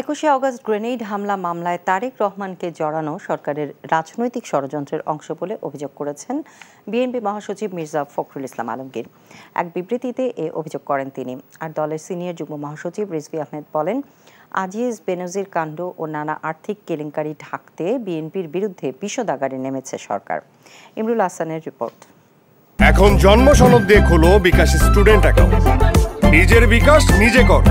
একুশে August grenade হামলা মামলায় তারেক রহমানকে জড়ানো সরকারের রাজনৈতিক ষড়যন্ত্রের অংশ বলে অভিযোগ করেছেন বিএনপি মহাসচিব মির্জা ফখরুল ইসলাম আলমগীর এক বিবৃতিতে এ অভিযোগ করেন তিনি আর দলের সিনিয়র যুগ্ম মহাসচিব রিজভি আহমেদ বলেন আজিজ বেনজির কাণ্ড ও নানা আর্থিক কেলেঙ্কারি ঢাকতে বিএনপির বিরুদ্ধে বিষদাগারে নেমেছে সরকার ইমরুল হাসানের রিপোর্ট এখন জন্ম সনদ দিয়ে খুলো বিকাশ স্টুডেন্ট অ্যাকাউন্ট নিজের বিকাশ নিজে কর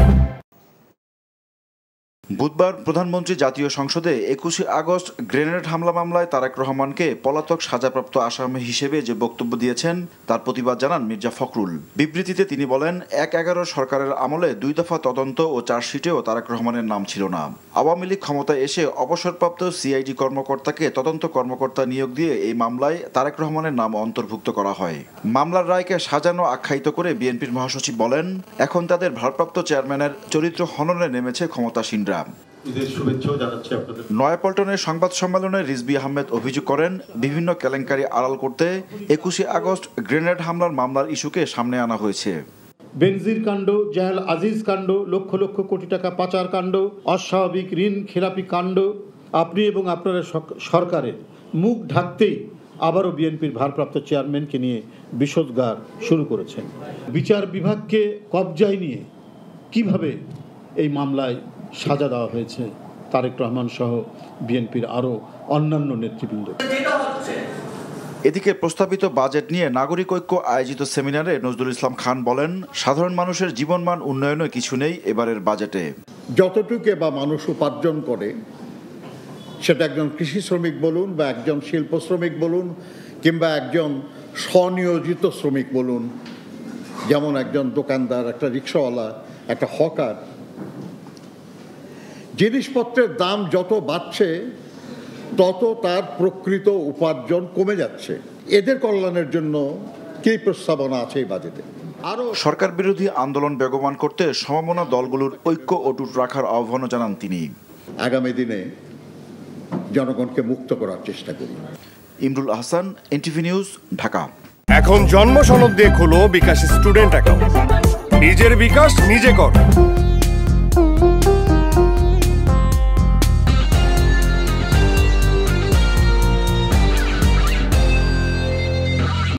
বুধবার প্রধানমন্ত্রী জাতীয় সংসদে একুশে আগস্ট গ্রেনেড হামলা মামলায় তারেক রহমানকে পলাতক সাজাপ্রাপ্ত আসামি হিসেবে যে বক্তব্য দিয়েছেন তার প্রতিবাদ জানান মির্জা ফখরুল বিবৃতিতে তিনি বলেন এক এগারো সরকারের আমলে দুই দফা তদন্ত ও চার্জশিটেও তারেক রহমানের নাম ছিল না আওয়ামী লীগ ক্ষমতায় এসে অবসরপ্রাপ্ত সিআইডি কর্মকর্তাকে তদন্ত কর্মকর্তা নিয়োগ দিয়ে এই মামলায় তারেক রহমানের নাম অন্তর্ভুক্ত করা হয় মামলার রায়কে সাজানো আখ্যায়িত করে বিএনপির মহাসচিব বলেন এখন তাদের ভারপ্রাপ্ত চেয়ারম্যানের চরিত্র হননে নেমেছে ক্ষমতাসীনরা কর্মীরা নয়াপল্টনের সংবাদ সম্মেলনে রিজবি আহমেদ অভিযোগ করেন বিভিন্ন কেলেঙ্কারি আড়াল করতে একুশে আগস্ট গ্রেনেড হামলার মামলার ইস্যুকে সামনে আনা হয়েছে বেনজির কাণ্ড জাহেল আজিজ কাণ্ড লক্ষ লক্ষ কোটি টাকা পাচার কাণ্ড অস্বাভাবিক ঋণ খেলাপি কাণ্ড আপনি এবং আপনার সরকারের মুখ ঢাকতেই আবারও বিএনপির ভারপ্রাপ্ত চেয়ারম্যানকে নিয়ে বিষোদ্গার শুরু করেছেন বিচার বিভাগকে কবজায় নিয়ে কিভাবে এই মামলায় সাজা দেওয়া হয়েছে তারেক রহমান সহ বিএনপির আরও অন্যান্য নেতৃবৃন্দ এদিকে প্রস্তাবিত বাজেট নিয়ে নাগরিক ঐক্য আয়োজিত সেমিনারে নজরুল ইসলাম খান বলেন সাধারণ মানুষের জীবনমান উন্নয়নে কিছু নেই এবারের বাজেটে যতটুকু বা মানুষ উপার্জন করে সেটা একজন কৃষি শ্রমিক বলুন বা একজন শিল্প শ্রমিক বলুন কিংবা একজন স্বনিয়োজিত শ্রমিক বলুন যেমন একজন দোকানদার একটা রিক্সাওয়ালা একটা হকার জিনিসপত্রের দাম যত বাড়ছে তত তার প্রকৃত উপার্জন কমে যাচ্ছে এদের কল্যাণের জন্য কি প্রস্তাবনা আছে এই বাজেটে আরও সরকার বিরোধী আন্দোলন বেগবান করতে সমমনা দলগুলোর ঐক্য অটুট রাখার আহ্বানও জানান তিনি আগামী দিনে জনগণকে মুক্ত করার চেষ্টা করি ইমরুল আহসান এনটিভি নিউজ ঢাকা এখন জন্ম সনদ দিয়ে খোলো বিকাশ স্টুডেন্ট অ্যাকাউন্ট নিজের বিকাশ নিজে কর